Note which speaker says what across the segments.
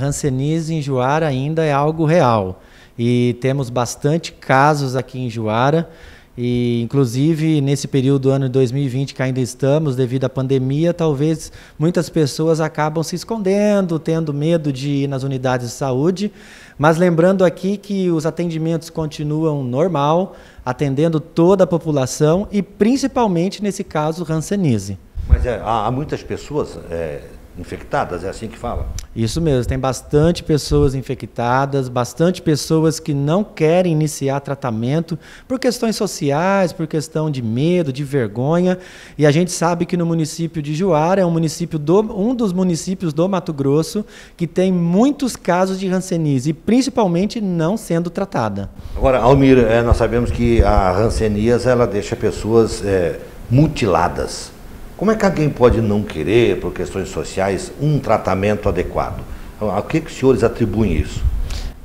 Speaker 1: Hanseníase em Juara ainda é algo real. E temos bastante casos aqui em Juara. E, inclusive, nesse período do ano de 2020 que ainda estamos, devido à pandemia, talvez muitas pessoas acabam se escondendo, tendo medo de ir nas unidades de saúde. Mas lembrando aqui que os atendimentos continuam normal, atendendo toda a população e principalmente, nesse caso, Hanseníase.
Speaker 2: Mas é, há, muitas pessoas, é, infectadas, é assim que fala?
Speaker 1: Isso mesmo, tem bastante pessoas infectadas, bastante pessoas que não querem iniciar tratamento por questões sociais, por questão de medo, de vergonha. E a gente sabe que no município de Juara é um município do, um dos municípios do Mato Grosso que tem muitos casos de hanseníase, e principalmente não sendo tratada.
Speaker 2: Agora, Almir, é, nós sabemos que a hanseníase ela deixa pessoas é, mutiladas. Como é que alguém pode não querer, por questões sociais, um tratamento adequado? A que, que os senhores atribuem isso?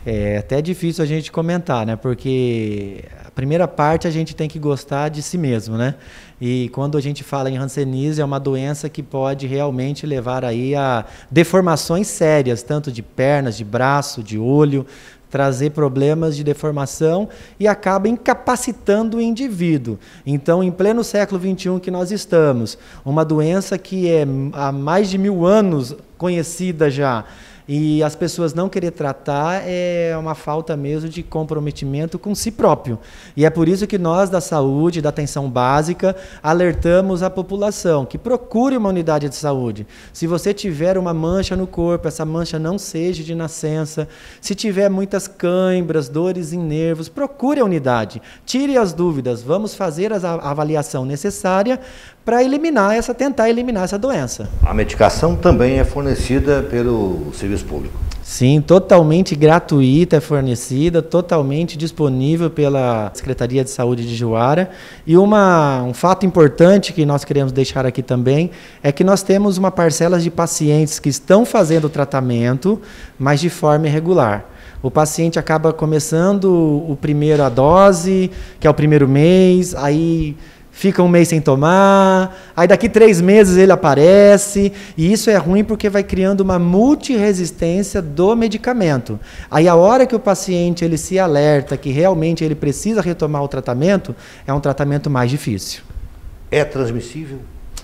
Speaker 1: É até difícil a gente comentar, né? Porque primeira parte a gente tem que gostar de si mesmo, né? E quando a gente fala em Hanseníase, é uma doença que pode realmente levar aí a deformações sérias, tanto de pernas, de braço, de olho, trazer problemas de deformação e acaba incapacitando o indivíduo. Então, em pleno século XXI que nós estamos, uma doença que é há mais de mil anos conhecida já, e as pessoas não querer tratar é uma falta mesmo de comprometimento com si próprio. E é por isso que nós da saúde, da atenção básica, alertamos a população que procure uma unidade de saúde. Se você tiver uma mancha no corpo, essa mancha não seja de nascença. Se tiver muitas cãibras, dores em nervos, procure a unidade. Tire as dúvidas, vamos fazer a avaliação necessária para eliminar essa tentar eliminar essa doença.
Speaker 2: A medicação também é fornecida pelo serviço serviço público.
Speaker 1: Sim, totalmente gratuita, é fornecida, totalmente disponível pela Secretaria de Saúde de Juara. E uma, um fato importante que nós queremos deixar aqui também é que nós temos uma parcela de pacientes que estão fazendo o tratamento, mas de forma irregular. O paciente acaba começando o primeiro a dose, que é o primeiro mês, aí fica um mês sem tomar, aí daqui três meses ele aparece, e isso é ruim porque vai criando uma multiresistência do medicamento. Aí a hora que o paciente ele se alerta que realmente ele precisa retomar o tratamento, é um tratamento mais difícil.
Speaker 2: É transmissível?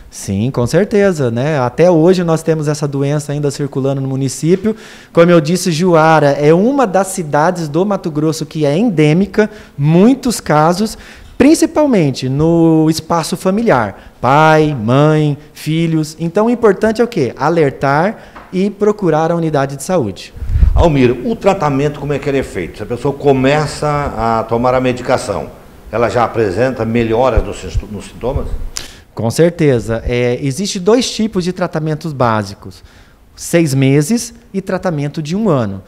Speaker 1: Sim, com certeza, né? Até hoje nós temos essa doença ainda circulando no município. Como eu disse, Juara é uma das cidades do Mato Grosso que é endêmica, muitos casos, principalmente no espaço familiar, pai, mãe, filhos. Então, o importante é o quê? Alertar e procurar a unidade de saúde. Almir, o tratamento como é que ele é feito? Se a pessoa começa a tomar a medicação,
Speaker 2: ela já apresenta melhoras nos, sintomas?
Speaker 1: Com certeza. É, dois tipos de tratamentos básicos: seis meses e tratamento de um ano.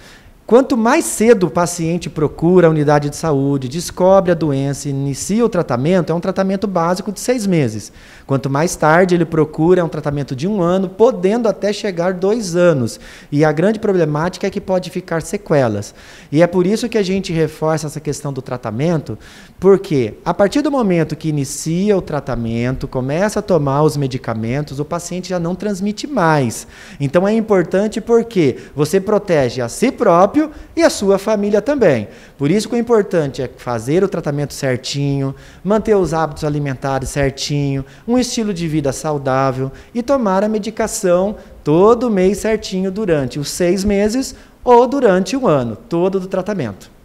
Speaker 1: Quanto mais cedo o paciente procura a unidade de saúde, descobre a doença, inicia o tratamento, é um tratamento básico de seis meses. Quanto mais tarde ele procura, é um tratamento de um ano, podendo até chegar dois anos. E a grande problemática é que pode ficar sequelas. E é por isso que a gente reforça essa questão do tratamento, porque a partir do momento que inicia o tratamento, começa a tomar os medicamentos, o paciente já não transmite mais. Então é importante porque você protege a si próprio próprio e a sua família também. Por isso que o importante é fazer o tratamento certinho, manter os hábitos alimentares certinho, um estilo de vida saudável e tomar a medicação todo mês certinho durante os seis meses ou durante um ano, todo do tratamento.